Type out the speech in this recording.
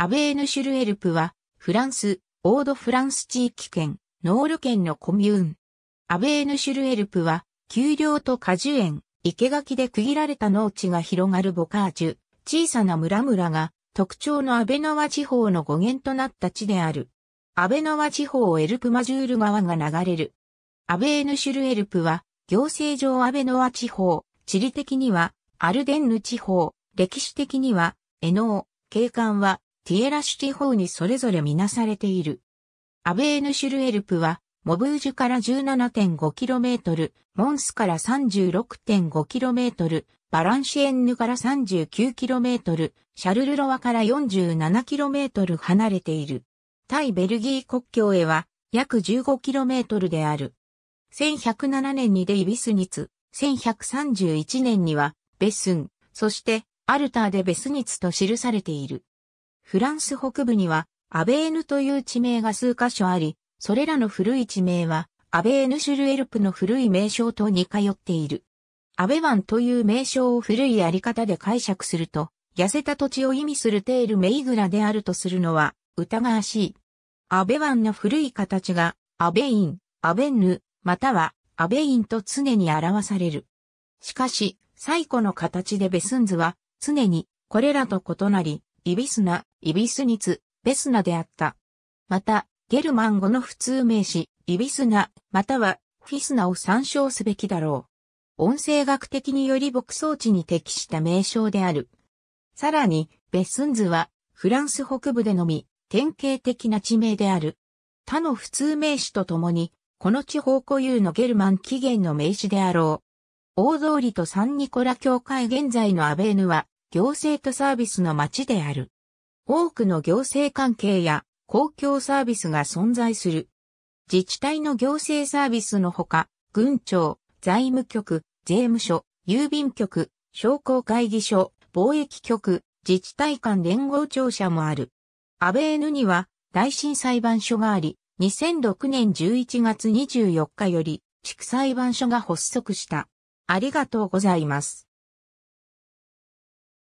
アベーヌ・シュルエルプは、フランス、オード・フランス地域圏、ノール県のコミューン。アベーヌ・シュルエルプは、丘陵と果樹園、生垣で区切られた農地が広がるボカージュ、小さな村々が特徴のアベノワ地方の語源となった地である。アベノワ地方をエルプマジュール川が流れる。アベーヌシュルエルプは行政上アベノワ地方、地理的にはアルデンヌ地方、歴史的にはエノー、景観はティエラシ地方にそれぞれみなされている。アベーヌシュルエルプは、モブージュから 17.5km、モンスから 36.5km、バランシエンヌから 39km、シャルルロワから 47km 離れている。対ベルギー国境へは約 15km である。1107年にデイビスニツ、1131年にはベスン、そしてアルターでベスニツと記されている。フランス北部には、アベーヌという地名が数箇所あり、それらの古い地名は、アベーヌシュルエルプの古い名称と似通っている。アベワンという名称を古いあり方で解釈すると、痩せた土地を意味するテールメイグラであるとするのは、疑わしい。アベワンの古い形が、アベイン、アベンヌ、または、アベインと常に表される。しかし、最古の形でベスンズは、常に、これらと異なり、イビスナ、イビスニツ、ベスナであった。また、ゲルマン語の普通名詞、イビスナ、または、フィスナを参照すべきだろう。音声学的により牧草地に適した名称である。さらに、ベスンズは、フランス北部でのみ、典型的な地名である。他の普通名詞とともに、この地方固有のゲルマン起源の名詞であろう。大通りとサンニコラ教会現在のアベーヌは、行政とサービスの街である。多くの行政関係や公共サービスが存在する。自治体の行政サービスのほか、軍庁、財務局、税務署、郵便局、商工会議所、貿易局、自治体間連合庁舎もある。安倍 N には大震裁判所があり、2006年11月24日より地区裁判所が発足した。ありがとうございます。